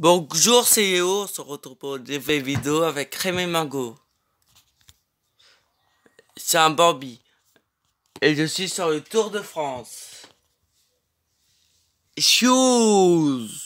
Bonjour, c'est Léo, on se retrouve pour des vidéos avec Rémi Mango. C'est un Bambi. Et je suis sur le Tour de France. Shoes